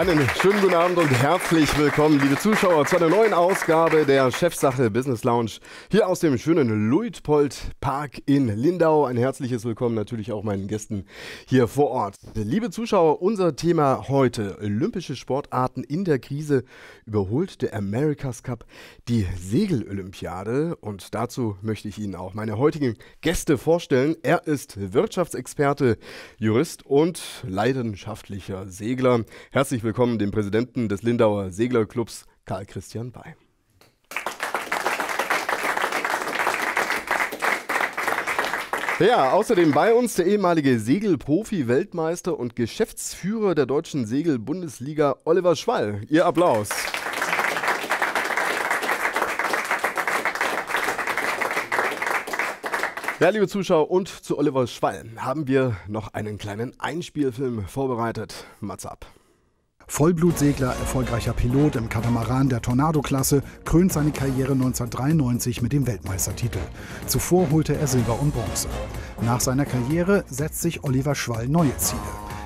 Einen schönen guten Abend und herzlich willkommen, liebe Zuschauer, zu einer neuen Ausgabe der Chefsache Business Lounge hier aus dem schönen Luitpold Park in Lindau. Ein herzliches Willkommen natürlich auch meinen Gästen hier vor Ort. Liebe Zuschauer, unser Thema heute: Olympische Sportarten in der Krise. Überholt der America's Cup die Segelolympiade? Und dazu möchte ich Ihnen auch meine heutigen Gäste vorstellen. Er ist Wirtschaftsexperte, Jurist und leidenschaftlicher Segler. Herzlich willkommen willkommen dem Präsidenten des Lindauer Seglerclubs, Karl Christian Bay. Ja, außerdem bei uns der ehemalige Segelprofi, Weltmeister und Geschäftsführer der deutschen Segel-Bundesliga Oliver Schwall. Ihr Applaus. Ja, liebe Zuschauer, und zu Oliver Schwall haben wir noch einen kleinen Einspielfilm vorbereitet. Mats ab. Vollblutsegler, erfolgreicher Pilot im Katamaran der Tornado-Klasse, krönt seine Karriere 1993 mit dem Weltmeistertitel. Zuvor holte er Silber und Bronze. Nach seiner Karriere setzt sich Oliver Schwall neue Ziele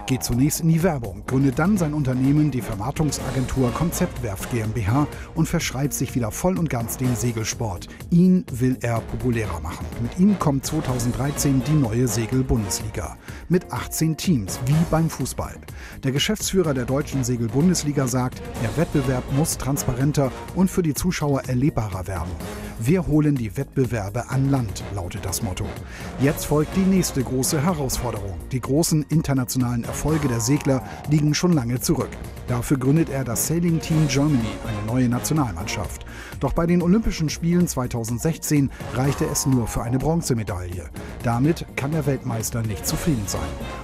geht zunächst in die Werbung, gründet dann sein Unternehmen, die Vermarktungsagentur Konzeptwerft GmbH und verschreibt sich wieder voll und ganz dem Segelsport. Ihn will er populärer machen. Mit ihm kommt 2013 die neue Segelbundesliga mit 18 Teams, wie beim Fußball. Der Geschäftsführer der deutschen Segelbundesliga sagt, der Wettbewerb muss transparenter und für die Zuschauer erlebbarer werden. Wir holen die Wettbewerbe an Land, lautet das Motto. Jetzt folgt die nächste große Herausforderung. Die großen internationalen Erfolge der Segler liegen schon lange zurück. Dafür gründet er das Sailing Team Germany, eine neue Nationalmannschaft. Doch bei den Olympischen Spielen 2016 reichte es nur für eine Bronzemedaille. Damit kann der Weltmeister nicht zufrieden sein.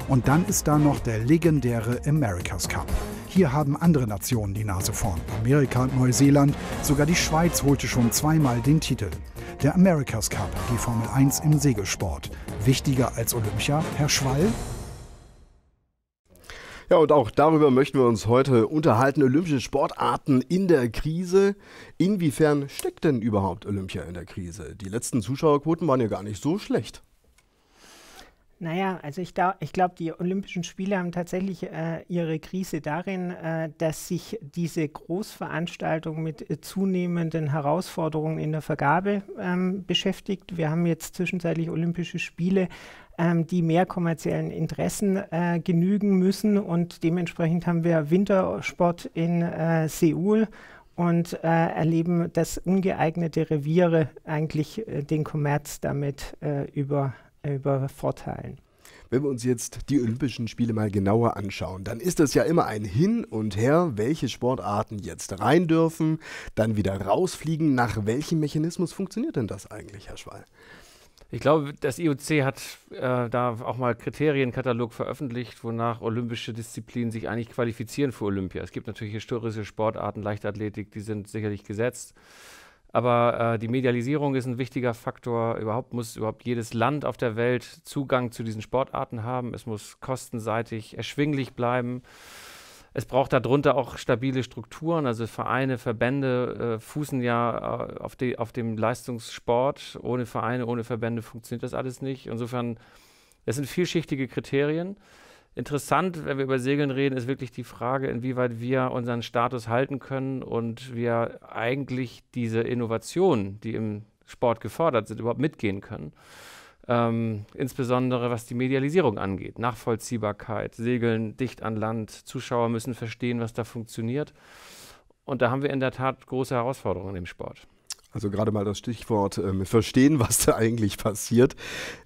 Und dann ist da noch der legendäre America's Cup. Hier haben andere Nationen die Nase vorn. Amerika und Neuseeland, sogar die Schweiz holte schon zweimal den Titel. Der America's Cup, die Formel 1 im Segelsport. Wichtiger als Olympia, Herr Schwall? Ja, und auch darüber möchten wir uns heute unterhalten. Olympische Sportarten in der Krise. Inwiefern steckt denn überhaupt Olympia in der Krise? Die letzten Zuschauerquoten waren ja gar nicht so schlecht. Naja, also ich, ich glaube, die Olympischen Spiele haben tatsächlich äh, ihre Krise darin, äh, dass sich diese Großveranstaltung mit äh, zunehmenden Herausforderungen in der Vergabe ähm, beschäftigt. Wir haben jetzt zwischenzeitlich Olympische Spiele, ähm, die mehr kommerziellen Interessen äh, genügen müssen und dementsprechend haben wir Wintersport in äh, Seoul und äh, erleben, dass ungeeignete Reviere eigentlich äh, den Kommerz damit äh, über über Vorteilen. Wenn wir uns jetzt die Olympischen Spiele mal genauer anschauen, dann ist das ja immer ein Hin und Her, welche Sportarten jetzt rein dürfen, dann wieder rausfliegen. Nach welchem Mechanismus funktioniert denn das eigentlich, Herr Schwall? Ich glaube, das IOC hat äh, da auch mal Kriterienkatalog veröffentlicht, wonach olympische Disziplinen sich eigentlich qualifizieren für Olympia. Es gibt natürlich historische Sportarten, Leichtathletik, die sind sicherlich gesetzt. Aber äh, die Medialisierung ist ein wichtiger Faktor. Überhaupt muss überhaupt jedes Land auf der Welt Zugang zu diesen Sportarten haben. Es muss kostenseitig erschwinglich bleiben. Es braucht darunter auch stabile Strukturen. Also Vereine, Verbände äh, fußen ja äh, auf, die, auf dem Leistungssport. Ohne Vereine, ohne Verbände funktioniert das alles nicht. Insofern, es sind vielschichtige Kriterien. Interessant, wenn wir über Segeln reden, ist wirklich die Frage, inwieweit wir unseren Status halten können und wir eigentlich diese Innovationen, die im Sport gefordert sind, überhaupt mitgehen können. Ähm, insbesondere was die Medialisierung angeht, Nachvollziehbarkeit, Segeln dicht an Land, Zuschauer müssen verstehen, was da funktioniert. Und da haben wir in der Tat große Herausforderungen im Sport. Also gerade mal das Stichwort ähm, verstehen, was da eigentlich passiert.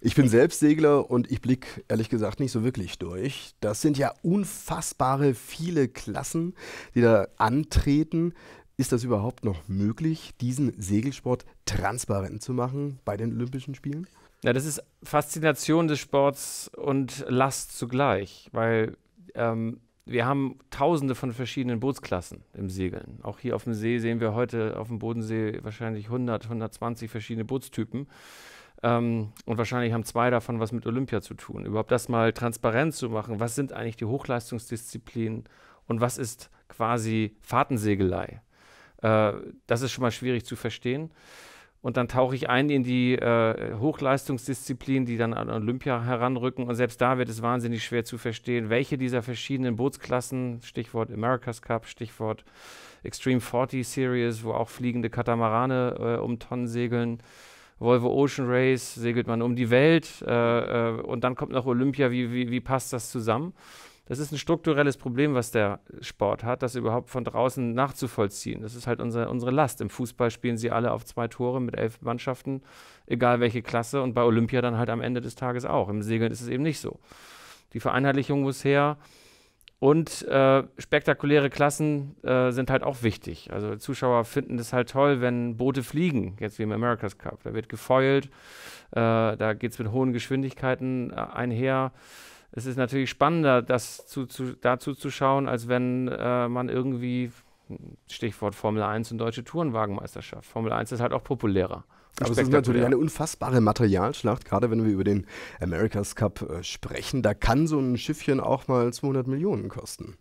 Ich bin selbst Segler und ich blicke ehrlich gesagt nicht so wirklich durch. Das sind ja unfassbare viele Klassen, die da antreten. Ist das überhaupt noch möglich, diesen Segelsport transparent zu machen bei den Olympischen Spielen? Ja, das ist Faszination des Sports und Last zugleich, weil ähm, wir haben tausende von verschiedenen Bootsklassen im Segeln. Auch hier auf dem See sehen wir heute auf dem Bodensee wahrscheinlich 100, 120 verschiedene Bootstypen. Ähm, und wahrscheinlich haben zwei davon was mit Olympia zu tun. Überhaupt das mal transparent zu machen, was sind eigentlich die Hochleistungsdisziplinen und was ist quasi Fahrtensegelei. Äh, das ist schon mal schwierig zu verstehen und dann tauche ich ein in die äh, Hochleistungsdisziplinen, die dann an Olympia heranrücken. Und selbst da wird es wahnsinnig schwer zu verstehen, welche dieser verschiedenen Bootsklassen, Stichwort America's Cup, Stichwort Extreme 40 Series, wo auch fliegende Katamarane äh, um Tonnen segeln, Volvo Ocean Race, segelt man um die Welt äh, äh und dann kommt noch Olympia, wie, wie, wie passt das zusammen? das ist ein strukturelles Problem, was der Sport hat, das überhaupt von draußen nachzuvollziehen. Das ist halt unsere, unsere Last. Im Fußball spielen sie alle auf zwei Tore mit elf Mannschaften, egal welche Klasse, und bei Olympia dann halt am Ende des Tages auch. Im Segeln ist es eben nicht so. Die Vereinheitlichung muss her. Und äh, spektakuläre Klassen äh, sind halt auch wichtig. Also Zuschauer finden es halt toll, wenn Boote fliegen, jetzt wie im America's Cup. Da wird gefeult, äh, da geht es mit hohen Geschwindigkeiten äh, einher es ist natürlich spannender, das zu, zu, dazu zu schauen, als wenn äh, man irgendwie, Stichwort Formel 1 und deutsche Tourenwagenmeisterschaft. Formel 1 ist halt auch populärer. Aber es ist natürlich eine unfassbare Materialschlacht, gerade wenn wir über den America's Cup äh, sprechen. Da kann so ein Schiffchen auch mal 200 Millionen kosten.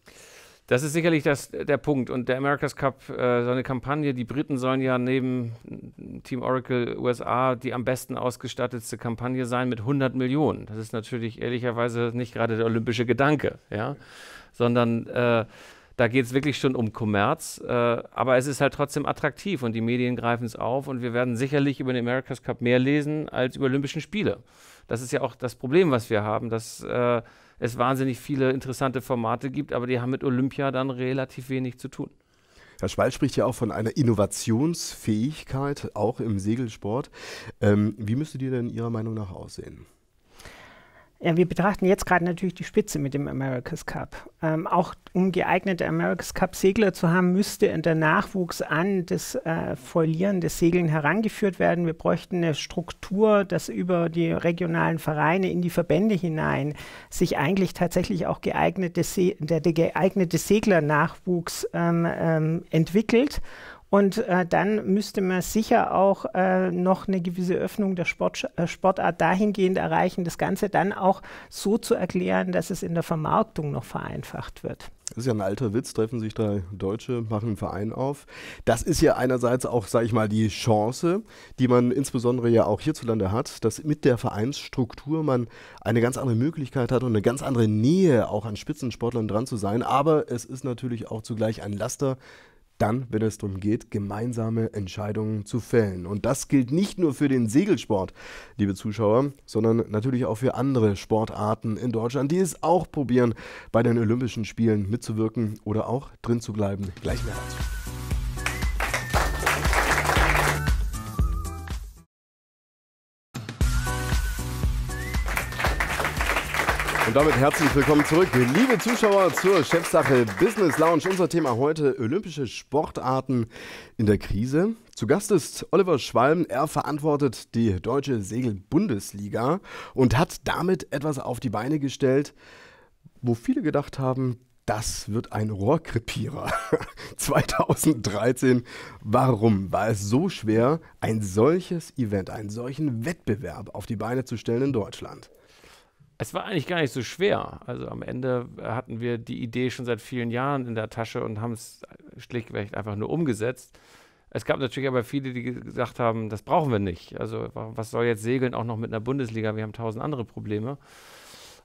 Das ist sicherlich das, der Punkt. Und der America's Cup, äh, so eine Kampagne, die Briten sollen ja neben Team Oracle USA die am besten ausgestattetste Kampagne sein mit 100 Millionen. Das ist natürlich ehrlicherweise nicht gerade der olympische Gedanke, ja? sondern äh, da geht es wirklich schon um Kommerz. Äh, aber es ist halt trotzdem attraktiv und die Medien greifen es auf und wir werden sicherlich über den America's Cup mehr lesen als über Olympischen Spiele. Das ist ja auch das Problem, was wir haben, dass äh, es wahnsinnig viele interessante Formate gibt, aber die haben mit Olympia dann relativ wenig zu tun. Herr Schwald spricht ja auch von einer Innovationsfähigkeit, auch im Segelsport. Ähm, wie müsste die denn Ihrer Meinung nach aussehen? Ja, wir betrachten jetzt gerade natürlich die Spitze mit dem America's Cup. Ähm, auch um geeignete America's Cup-Segler zu haben, müsste der Nachwuchs an das äh, Folieren des Segeln herangeführt werden. Wir bräuchten eine Struktur, dass über die regionalen Vereine in die Verbände hinein sich eigentlich tatsächlich auch geeignete Se der, der geeignete Seglernachwuchs ähm, ähm, entwickelt und äh, dann müsste man sicher auch äh, noch eine gewisse Öffnung der Sport, äh, Sportart dahingehend erreichen, das Ganze dann auch so zu erklären, dass es in der Vermarktung noch vereinfacht wird. Das ist ja ein alter Witz, treffen sich drei Deutsche, machen einen Verein auf. Das ist ja einerseits auch, sage ich mal, die Chance, die man insbesondere ja auch hierzulande hat, dass mit der Vereinsstruktur man eine ganz andere Möglichkeit hat und eine ganz andere Nähe auch an Spitzensportlern dran zu sein. Aber es ist natürlich auch zugleich ein Laster, dann, wenn es darum geht, gemeinsame Entscheidungen zu fällen. Und das gilt nicht nur für den Segelsport, liebe Zuschauer, sondern natürlich auch für andere Sportarten in Deutschland, die es auch probieren, bei den Olympischen Spielen mitzuwirken oder auch drin zu bleiben. Gleich mehr dazu. Und damit herzlich willkommen zurück, liebe Zuschauer, zur Chefsache Business Lounge. Unser Thema heute olympische Sportarten in der Krise. Zu Gast ist Oliver Schwalm. Er verantwortet die deutsche Segelbundesliga und hat damit etwas auf die Beine gestellt, wo viele gedacht haben, das wird ein Rohrkrepierer. 2013. Warum war es so schwer, ein solches Event, einen solchen Wettbewerb auf die Beine zu stellen in Deutschland? Es war eigentlich gar nicht so schwer. Also am Ende hatten wir die Idee schon seit vielen Jahren in der Tasche und haben es schlichtweg einfach nur umgesetzt. Es gab natürlich aber viele, die gesagt haben, das brauchen wir nicht. Also was soll jetzt Segeln auch noch mit einer Bundesliga? Wir haben tausend andere Probleme.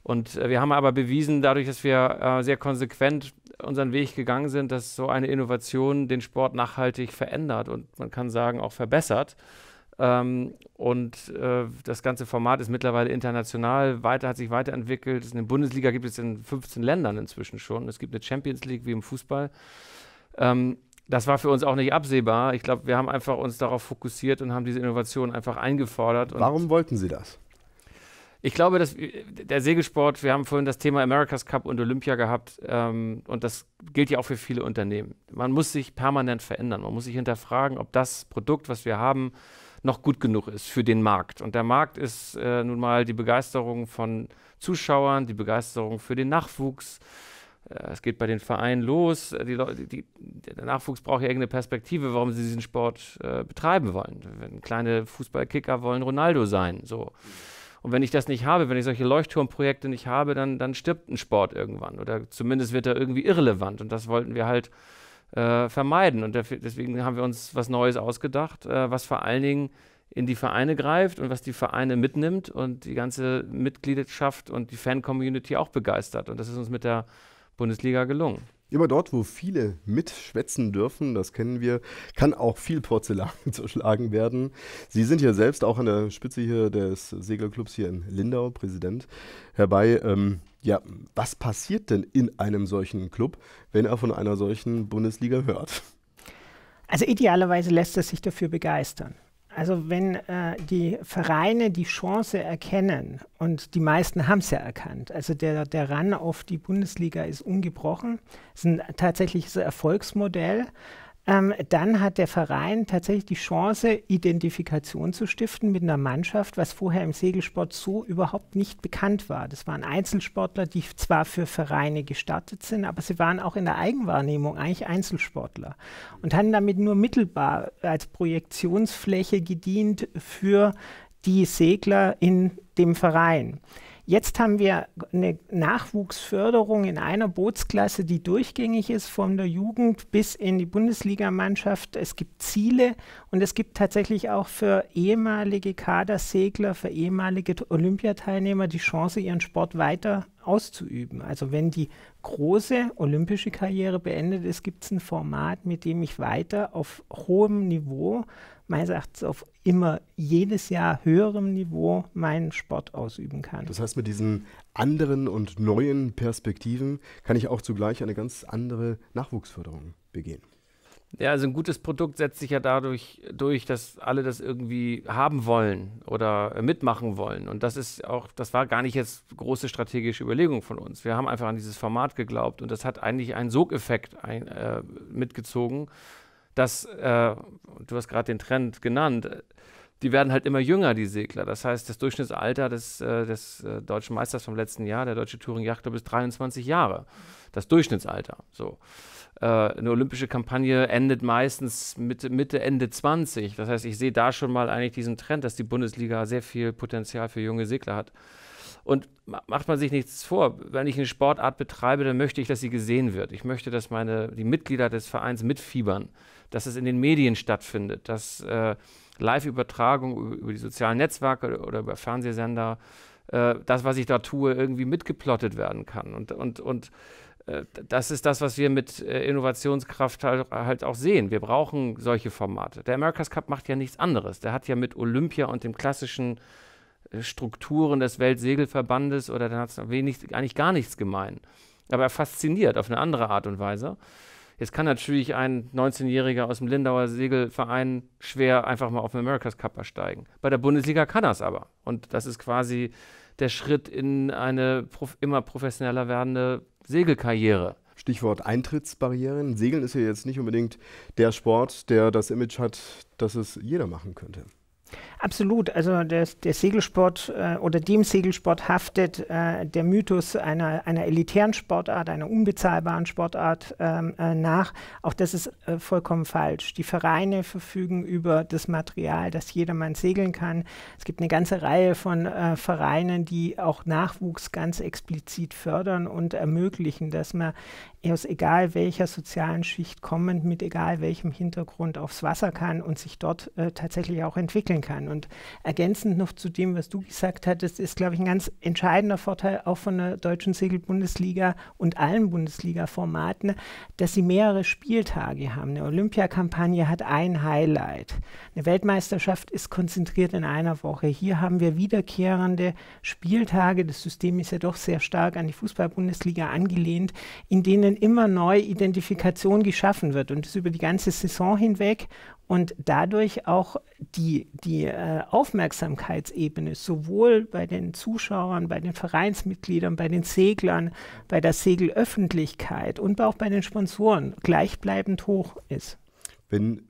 Und äh, wir haben aber bewiesen, dadurch, dass wir äh, sehr konsequent unseren Weg gegangen sind, dass so eine Innovation den Sport nachhaltig verändert und man kann sagen auch verbessert. Ähm, und äh, das ganze Format ist mittlerweile international, weiter hat sich weiterentwickelt. Eine Bundesliga gibt es in 15 Ländern inzwischen schon. Es gibt eine Champions League wie im Fußball. Ähm, das war für uns auch nicht absehbar. Ich glaube, wir haben einfach uns darauf fokussiert und haben diese Innovation einfach eingefordert. Warum wollten Sie das? Ich glaube, dass äh, der Segelsport, wir haben vorhin das Thema America's Cup und Olympia gehabt ähm, und das gilt ja auch für viele Unternehmen. Man muss sich permanent verändern. Man muss sich hinterfragen, ob das Produkt, was wir haben, noch gut genug ist für den Markt. Und der Markt ist äh, nun mal die Begeisterung von Zuschauern, die Begeisterung für den Nachwuchs. Äh, es geht bei den Vereinen los. Die Leute, die, der Nachwuchs braucht ja irgendeine Perspektive, warum sie diesen Sport äh, betreiben wollen. Wenn kleine Fußballkicker wollen Ronaldo sein. So. Und wenn ich das nicht habe, wenn ich solche Leuchtturmprojekte nicht habe, dann, dann stirbt ein Sport irgendwann. Oder zumindest wird er irgendwie irrelevant. Und das wollten wir halt äh, vermeiden. Und dafür, deswegen haben wir uns was Neues ausgedacht, äh, was vor allen Dingen in die Vereine greift und was die Vereine mitnimmt und die ganze Mitgliedschaft und die Fan-Community auch begeistert. Und das ist uns mit der Bundesliga gelungen. Immer dort, wo viele mitschwätzen dürfen, das kennen wir, kann auch viel Porzellan zerschlagen werden. Sie sind ja selbst auch an der Spitze hier des Segelclubs hier in Lindau, Präsident herbei. Ähm, ja, was passiert denn in einem solchen Club, wenn er von einer solchen Bundesliga hört? Also idealerweise lässt er sich dafür begeistern. Also wenn äh, die Vereine die Chance erkennen, und die meisten haben es ja erkannt, also der, der Run auf die Bundesliga ist ungebrochen, ist ein tatsächliches Erfolgsmodell, ähm, dann hat der Verein tatsächlich die Chance, Identifikation zu stiften mit einer Mannschaft, was vorher im Segelsport so überhaupt nicht bekannt war. Das waren Einzelsportler, die zwar für Vereine gestartet sind, aber sie waren auch in der Eigenwahrnehmung eigentlich Einzelsportler und haben damit nur mittelbar als Projektionsfläche gedient für die Segler in dem Verein. Jetzt haben wir eine Nachwuchsförderung in einer Bootsklasse, die durchgängig ist von der Jugend bis in die Bundesligamannschaft. Es gibt Ziele und es gibt tatsächlich auch für ehemalige Kadersegler, für ehemalige Olympiateilnehmer die Chance, ihren Sport weiter auszuüben. Also wenn die große olympische Karriere beendet ist, gibt es ein Format, mit dem ich weiter auf hohem Niveau, meines Erachtens auf immer jedes Jahr höherem Niveau meinen Sport ausüben kann. Das heißt, mit diesen anderen und neuen Perspektiven kann ich auch zugleich eine ganz andere Nachwuchsförderung begehen. Ja, also ein gutes Produkt setzt sich ja dadurch durch, dass alle das irgendwie haben wollen oder äh, mitmachen wollen. Und das ist auch, das war gar nicht jetzt große strategische Überlegung von uns. Wir haben einfach an dieses Format geglaubt und das hat eigentlich einen Sogeffekt ein, äh, mitgezogen, dass, äh, du hast gerade den Trend genannt, die werden halt immer jünger, die Segler. Das heißt, das Durchschnittsalter des, äh, des äh, deutschen Meisters vom letzten Jahr, der deutsche Touring Yacht Club, ist 23 Jahre. Das Durchschnittsalter. So. Äh, eine olympische Kampagne endet meistens Mitte, Mitte, Ende 20. Das heißt, ich sehe da schon mal eigentlich diesen Trend, dass die Bundesliga sehr viel Potenzial für junge Segler hat. Und macht man sich nichts vor, wenn ich eine Sportart betreibe, dann möchte ich, dass sie gesehen wird. Ich möchte, dass meine, die Mitglieder des Vereins mitfiebern, dass es in den Medien stattfindet, dass äh, Live-Übertragung über die sozialen Netzwerke oder über Fernsehsender, äh, das, was ich da tue, irgendwie mitgeplottet werden kann. Und, und, und äh, das ist das, was wir mit äh, Innovationskraft halt, halt, auch sehen. Wir brauchen solche Formate. Der America's Cup macht ja nichts anderes. Der hat ja mit Olympia und den klassischen äh, Strukturen des Weltsegelverbandes oder dann hat es eigentlich gar nichts gemein. Aber er fasziniert auf eine andere Art und Weise. Jetzt kann natürlich ein 19-Jähriger aus dem Lindauer Segelverein schwer einfach mal auf den America's Cup ersteigen. Bei der Bundesliga kann er es aber. Und das ist quasi der Schritt in eine prof immer professioneller werdende Segelkarriere. Stichwort Eintrittsbarrieren. Segeln ist ja jetzt nicht unbedingt der Sport, der das Image hat, dass es jeder machen könnte. Absolut. Also der, der Segelsport äh, oder dem Segelsport haftet äh, der Mythos einer, einer elitären Sportart, einer unbezahlbaren Sportart ähm, äh, nach. Auch das ist äh, vollkommen falsch. Die Vereine verfügen über das Material, das jedermann segeln kann. Es gibt eine ganze Reihe von äh, Vereinen, die auch Nachwuchs ganz explizit fördern und ermöglichen, dass man aus egal welcher sozialen Schicht kommend, mit egal welchem Hintergrund aufs Wasser kann und sich dort äh, tatsächlich auch entwickeln entwickeln kann. Und ergänzend noch zu dem, was du gesagt hattest, ist, glaube ich, ein ganz entscheidender Vorteil auch von der deutschen Segelbundesliga und allen Bundesliga-Formaten, dass sie mehrere Spieltage haben. Eine Olympiakampagne hat ein Highlight. Eine Weltmeisterschaft ist konzentriert in einer Woche. Hier haben wir wiederkehrende Spieltage. Das System ist ja doch sehr stark an die Fußball-Bundesliga angelehnt, in denen immer neue Identifikation geschaffen wird und das über die ganze Saison hinweg und dadurch auch die, die äh, Aufmerksamkeitsebene sowohl bei den Zuschauern, bei den Vereinsmitgliedern, bei den Seglern, bei der Segelöffentlichkeit und auch bei den Sponsoren gleichbleibend hoch ist. Wenn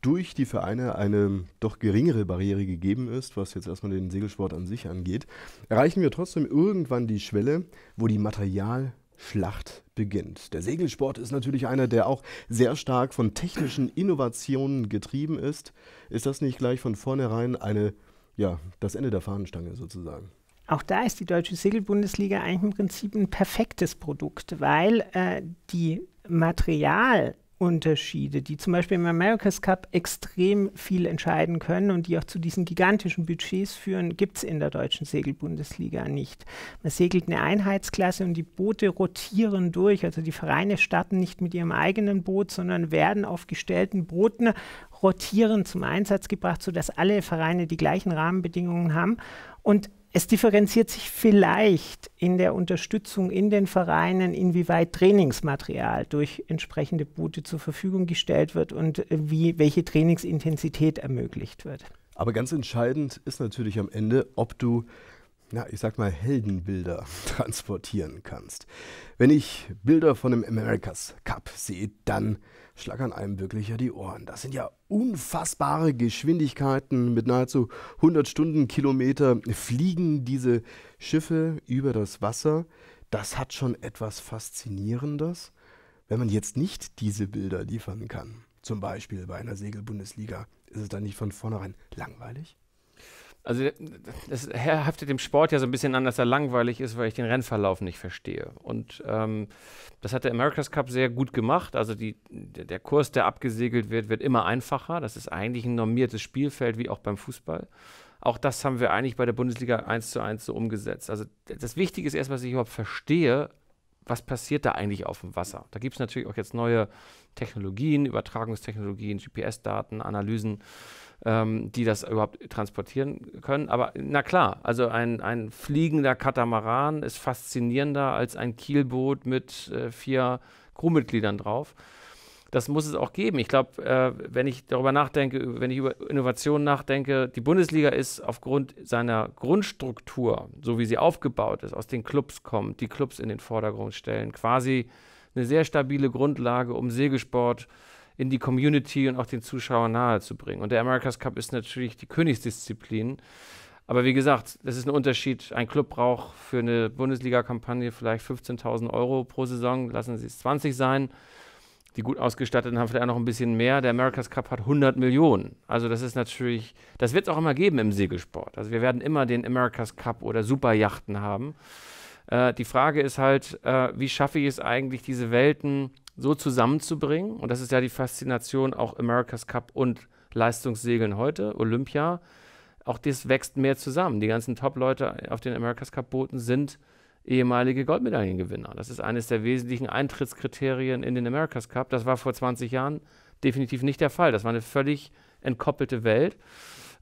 durch die Vereine eine doch geringere Barriere gegeben ist, was jetzt erstmal den Segelsport an sich angeht, erreichen wir trotzdem irgendwann die Schwelle, wo die Material- Schlacht beginnt. Der Segelsport ist natürlich einer, der auch sehr stark von technischen Innovationen getrieben ist. Ist das nicht gleich von vornherein eine, ja, das Ende der Fahnenstange sozusagen? Auch da ist die Deutsche Segelbundesliga eigentlich im Prinzip ein perfektes Produkt, weil äh, die Material, Unterschiede, die zum Beispiel im America's Cup extrem viel entscheiden können und die auch zu diesen gigantischen Budgets führen, gibt es in der deutschen Segelbundesliga nicht. Man segelt eine Einheitsklasse und die Boote rotieren durch. Also die Vereine starten nicht mit ihrem eigenen Boot, sondern werden auf gestellten Booten rotierend zum Einsatz gebracht, sodass alle Vereine die gleichen Rahmenbedingungen haben. Und es differenziert sich vielleicht in der Unterstützung in den Vereinen, inwieweit Trainingsmaterial durch entsprechende Boote zur Verfügung gestellt wird und wie, welche Trainingsintensität ermöglicht wird. Aber ganz entscheidend ist natürlich am Ende, ob du, na, ich sag mal, Heldenbilder transportieren kannst. Wenn ich Bilder von dem America's Cup sehe, dann schlackern einem wirklich ja die Ohren. Das sind ja unfassbare Geschwindigkeiten. Mit nahezu 100 Stundenkilometer fliegen diese Schiffe über das Wasser. Das hat schon etwas Faszinierendes, wenn man jetzt nicht diese Bilder liefern kann. Zum Beispiel bei einer Segelbundesliga ist es dann nicht von vornherein langweilig? Also das haftet dem Sport ja so ein bisschen an, dass er langweilig ist, weil ich den Rennverlauf nicht verstehe. Und ähm, das hat der America's Cup sehr gut gemacht. Also die, der Kurs, der abgesegelt wird, wird immer einfacher. Das ist eigentlich ein normiertes Spielfeld, wie auch beim Fußball. Auch das haben wir eigentlich bei der Bundesliga 1 zu 1 so umgesetzt. Also das Wichtige ist erstmal, dass ich überhaupt verstehe, was passiert da eigentlich auf dem Wasser. Da gibt es natürlich auch jetzt neue Technologien, Übertragungstechnologien, GPS-Daten, Analysen ähm, die das überhaupt transportieren können. Aber na klar, also ein, ein fliegender Katamaran ist faszinierender als ein Kielboot mit äh, vier Crewmitgliedern drauf. Das muss es auch geben. Ich glaube, äh, wenn ich darüber nachdenke, wenn ich über Innovation nachdenke, die Bundesliga ist aufgrund seiner Grundstruktur, so wie sie aufgebaut ist, aus den Clubs kommt, die Clubs in den Vordergrund stellen, quasi eine sehr stabile Grundlage, um Segelsport äh, in die Community und auch den Zuschauern nahezubringen. Und der America's Cup ist natürlich die Königsdisziplin. Aber wie gesagt, das ist ein Unterschied. Ein Club braucht für eine Bundesliga-Kampagne vielleicht 15.000 Euro pro Saison. Lassen Sie es 20 sein. Die gut ausgestatteten haben vielleicht auch noch ein bisschen mehr. Der America's Cup hat 100 Millionen. Also das ist natürlich, das wird es auch immer geben im Segelsport. Also wir werden immer den America's Cup oder Superjachten haben. Äh, die Frage ist halt, äh, wie schaffe ich es eigentlich, diese Welten so zusammenzubringen. Und das ist ja die Faszination auch America's Cup und Leistungssegeln heute, Olympia. Auch das wächst mehr zusammen. Die ganzen Top-Leute auf den America's Cup-Booten sind ehemalige Goldmedaillengewinner. Das ist eines der wesentlichen Eintrittskriterien in den America's Cup. Das war vor 20 Jahren definitiv nicht der Fall. Das war eine völlig entkoppelte Welt.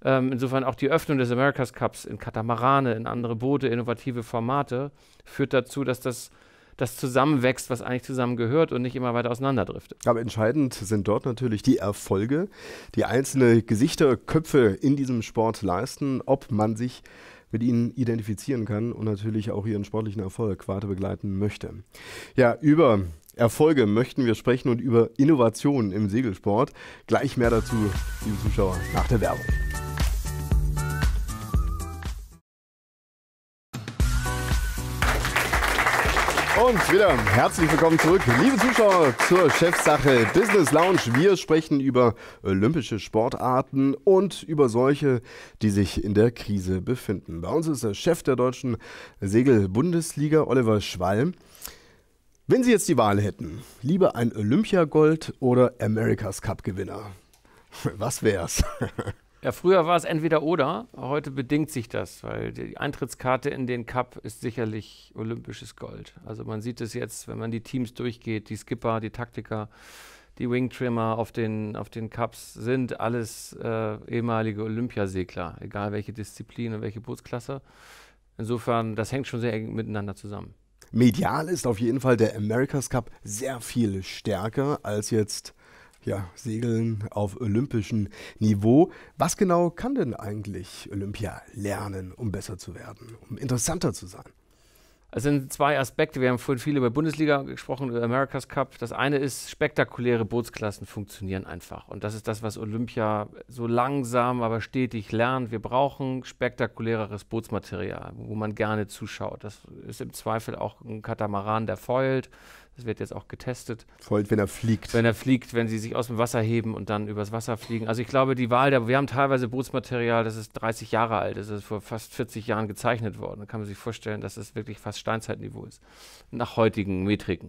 Ähm, insofern auch die Öffnung des America's Cups in Katamarane, in andere Boote, innovative Formate, führt dazu, dass das das zusammenwächst, was eigentlich zusammengehört und nicht immer weiter auseinanderdriftet. Aber entscheidend sind dort natürlich die Erfolge, die einzelne Gesichter, Köpfe in diesem Sport leisten, ob man sich mit ihnen identifizieren kann und natürlich auch ihren sportlichen Erfolg weiter begleiten möchte. Ja, über Erfolge möchten wir sprechen und über Innovationen im Segelsport. Gleich mehr dazu, liebe Zuschauer, nach der Werbung. Und wieder herzlich willkommen zurück, liebe Zuschauer, zur Chefsache Business Lounge. Wir sprechen über olympische Sportarten und über solche, die sich in der Krise befinden. Bei uns ist der Chef der deutschen Segelbundesliga, Oliver Schwalm. Wenn Sie jetzt die Wahl hätten, lieber ein Olympiagold oder America's Cup-Gewinner, was wär's? Ja, früher war es entweder oder, heute bedingt sich das, weil die Eintrittskarte in den Cup ist sicherlich olympisches Gold. Also man sieht es jetzt, wenn man die Teams durchgeht, die Skipper, die Taktiker, die Wingtrimmer auf den, auf den Cups sind alles äh, ehemalige Olympiasegler, egal welche Disziplin und welche Bootsklasse. Insofern, das hängt schon sehr eng miteinander zusammen. Medial ist auf jeden Fall der America's Cup sehr viel stärker als jetzt ja, Segeln auf olympischem Niveau. Was genau kann denn eigentlich Olympia lernen, um besser zu werden, um interessanter zu sein? Also es sind zwei Aspekte. Wir haben vorhin viel über Bundesliga gesprochen, über America's Cup. Das eine ist, spektakuläre Bootsklassen funktionieren einfach. Und das ist das, was Olympia so langsam, aber stetig lernt. Wir brauchen spektakuläres Bootsmaterial, wo man gerne zuschaut. Das ist im Zweifel auch ein Katamaran, der foilt. Das wird jetzt auch getestet. Vor allem, wenn er fliegt. Wenn er fliegt, wenn sie sich aus dem Wasser heben und dann übers Wasser fliegen. Also ich glaube, die Wahl der, wir haben teilweise Bootsmaterial, das ist 30 Jahre alt, das ist vor fast 40 Jahren gezeichnet worden. Da kann man sich vorstellen, dass es wirklich fast Steinzeitniveau ist, nach heutigen Metriken.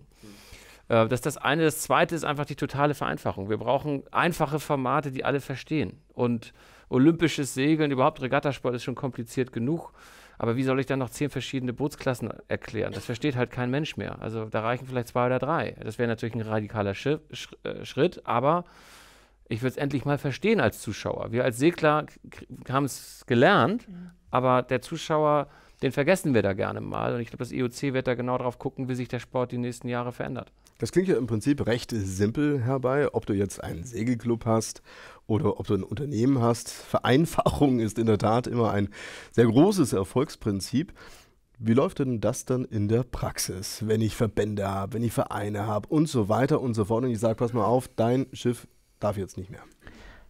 Äh, das ist das eine. Das zweite ist einfach die totale Vereinfachung. Wir brauchen einfache Formate, die alle verstehen. Und olympisches Segeln, überhaupt Regattasport ist schon kompliziert genug. Aber wie soll ich dann noch zehn verschiedene Bootsklassen erklären? Das versteht halt kein Mensch mehr. Also da reichen vielleicht zwei oder drei. Das wäre natürlich ein radikaler Schritt, äh, Schritt aber ich würde es endlich mal verstehen als Zuschauer. Wir als Segler haben es gelernt, mhm. aber der Zuschauer, den vergessen wir da gerne mal. Und ich glaube, das IOC e wird da genau drauf gucken, wie sich der Sport die nächsten Jahre verändert. Das klingt ja im Prinzip recht simpel herbei, ob du jetzt einen Segelclub hast oder ob du ein Unternehmen hast. Vereinfachung ist in der Tat immer ein sehr großes Erfolgsprinzip. Wie läuft denn das dann in der Praxis, wenn ich Verbände habe, wenn ich Vereine habe und so weiter und so fort und ich sage, pass mal auf, dein Schiff darf jetzt nicht mehr?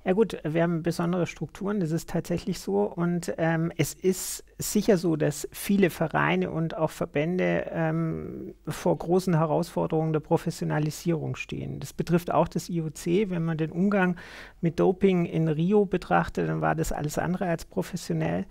Ja gut, wir haben besondere Strukturen, das ist tatsächlich so. Und ähm, es ist sicher so, dass viele Vereine und auch Verbände ähm, vor großen Herausforderungen der Professionalisierung stehen. Das betrifft auch das IOC. Wenn man den Umgang mit Doping in Rio betrachtet, dann war das alles andere als professionell.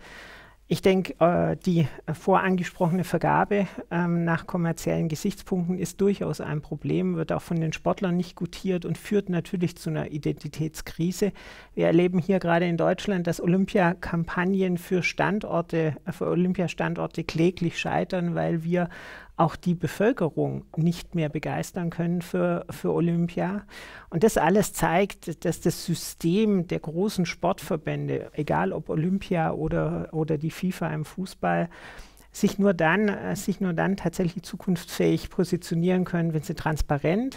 Ich denke, äh, die vorangesprochene Vergabe ähm, nach kommerziellen Gesichtspunkten ist durchaus ein Problem, wird auch von den Sportlern nicht gutiert und führt natürlich zu einer Identitätskrise. Wir erleben hier gerade in Deutschland, dass Olympiakampagnen für Standorte, äh, für Olympiastandorte kläglich scheitern, weil wir auch die Bevölkerung nicht mehr begeistern können für, für Olympia. Und das alles zeigt, dass das System der großen Sportverbände, egal ob Olympia oder, oder die FIFA im Fußball, sich nur dann, sich nur dann tatsächlich zukunftsfähig positionieren können, wenn sie transparent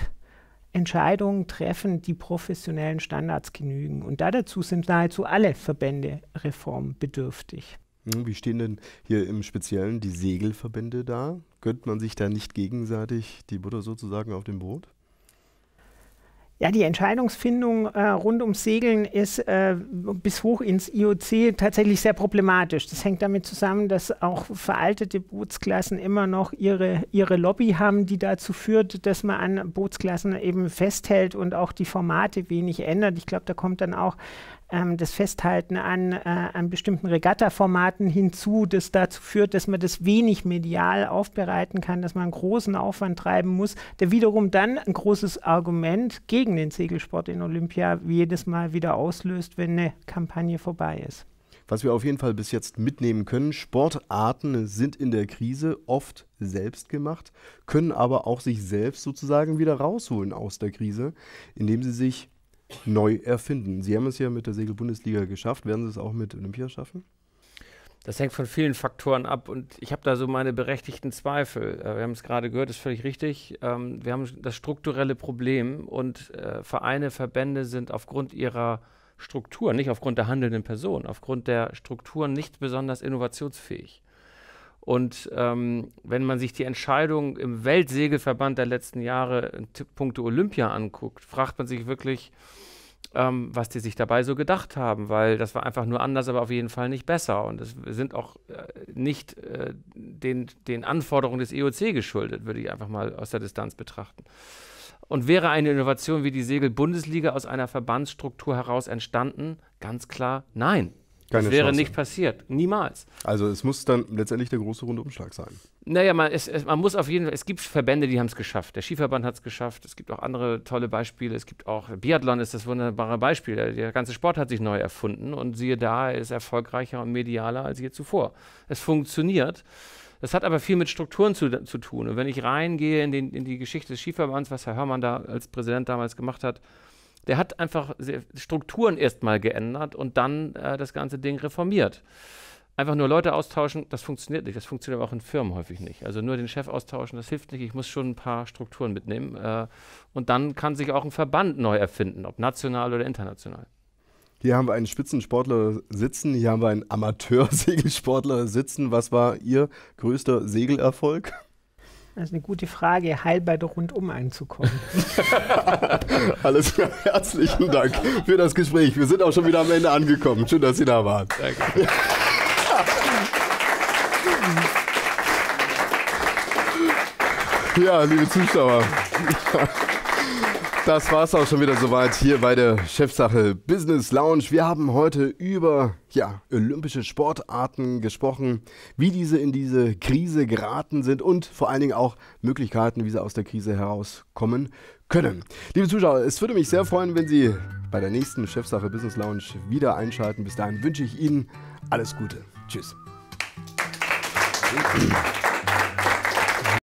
Entscheidungen treffen, die professionellen Standards genügen. Und da dazu sind nahezu alle Verbände reformbedürftig. Hm, wie stehen denn hier im Speziellen die Segelverbände da? Gönnt man sich da nicht gegenseitig die Butter sozusagen auf dem Brot? Ja, die Entscheidungsfindung äh, rund ums Segeln ist äh, bis hoch ins IOC tatsächlich sehr problematisch. Das hängt damit zusammen, dass auch veraltete Bootsklassen immer noch ihre, ihre Lobby haben, die dazu führt, dass man an Bootsklassen eben festhält und auch die Formate wenig ändert. Ich glaube, da kommt dann auch ähm, das Festhalten an, äh, an bestimmten Regatta-Formaten hinzu, das dazu führt, dass man das wenig medial aufbereiten kann, dass man einen großen Aufwand treiben muss, der wiederum dann ein großes Argument gegen den Segelsport in Olympia jedes Mal wieder auslöst, wenn eine Kampagne vorbei ist. Was wir auf jeden Fall bis jetzt mitnehmen können, Sportarten sind in der Krise oft selbst gemacht, können aber auch sich selbst sozusagen wieder rausholen aus der Krise, indem sie sich neu erfinden. Sie haben es ja mit der Segelbundesliga geschafft. Werden Sie es auch mit Olympia schaffen? Das hängt von vielen Faktoren ab und ich habe da so meine berechtigten Zweifel. Äh, wir haben es gerade gehört, ist völlig richtig. Ähm, wir haben das strukturelle Problem und äh, Vereine, Verbände sind aufgrund ihrer Struktur, nicht aufgrund der handelnden Person, aufgrund der Strukturen nicht besonders innovationsfähig. Und ähm, wenn man sich die Entscheidung im Weltsegelverband der letzten Jahre in Punkte Olympia anguckt, fragt man sich wirklich, ähm, was die sich dabei so gedacht haben, weil das war einfach nur anders, aber auf jeden Fall nicht besser. Und es sind auch äh, nicht äh, den, den Anforderungen des IOC e geschuldet, würde ich einfach mal aus der Distanz betrachten. Und wäre eine Innovation wie die Segel-Bundesliga aus einer Verbandsstruktur heraus entstanden? Ganz klar, nein. Keine das wäre Chance. nicht passiert. Niemals. Also es muss dann letztendlich der große Rundumschlag sein. Naja, man, es, es, man muss auf jeden Fall, es gibt Verbände, die haben es geschafft. Der Skiverband hat es geschafft. Es gibt auch andere tolle Beispiele. Es gibt auch, Biathlon ist das wunderbare Beispiel. Der, der ganze Sport hat sich neu erfunden und siehe da, er ist erfolgreicher und medialer als je zuvor. Es funktioniert. Das hat aber viel mit Strukturen zu, zu tun. Und wenn ich reingehe in, den, in die Geschichte des Skiverbands, was Herr Hörmann da als Präsident damals gemacht hat, der hat einfach Strukturen erstmal geändert und dann äh, das ganze Ding reformiert. Einfach nur Leute austauschen, das funktioniert nicht. Das funktioniert aber auch in Firmen häufig nicht. Also nur den Chef austauschen, das hilft nicht. Ich muss schon ein paar Strukturen mitnehmen. Äh, und dann kann sich auch ein Verband neu erfinden, ob national oder international. Hier haben wir einen Spitzensportler sitzen, hier haben wir einen Amateursegelsportler sitzen. Was war Ihr größter Segelerfolg? Das ist eine gute Frage, heilbar rundum einzukommen. Alles klar, herzlichen Dank für das Gespräch. Wir sind auch schon wieder am Ende angekommen. Schön, dass Sie da waren. Danke. Ja, liebe Zuschauer. Das war es auch schon wieder soweit hier bei der Chefsache Business Lounge. Wir haben heute über ja, olympische Sportarten gesprochen, wie diese in diese Krise geraten sind und vor allen Dingen auch Möglichkeiten, wie sie aus der Krise herauskommen können. Liebe Zuschauer, es würde mich sehr freuen, wenn Sie bei der nächsten Chefsache Business Lounge wieder einschalten. Bis dahin wünsche ich Ihnen alles Gute. Tschüss.